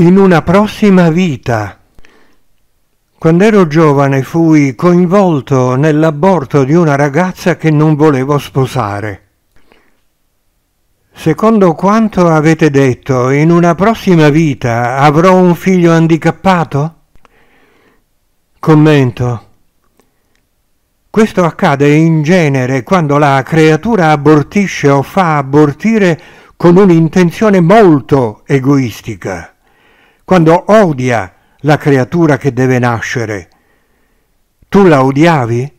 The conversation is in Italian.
in una prossima vita. Quando ero giovane fui coinvolto nell'aborto di una ragazza che non volevo sposare. Secondo quanto avete detto, in una prossima vita avrò un figlio handicappato? Commento. Questo accade in genere quando la creatura abortisce o fa abortire con un'intenzione molto egoistica quando odia la creatura che deve nascere. Tu la odiavi?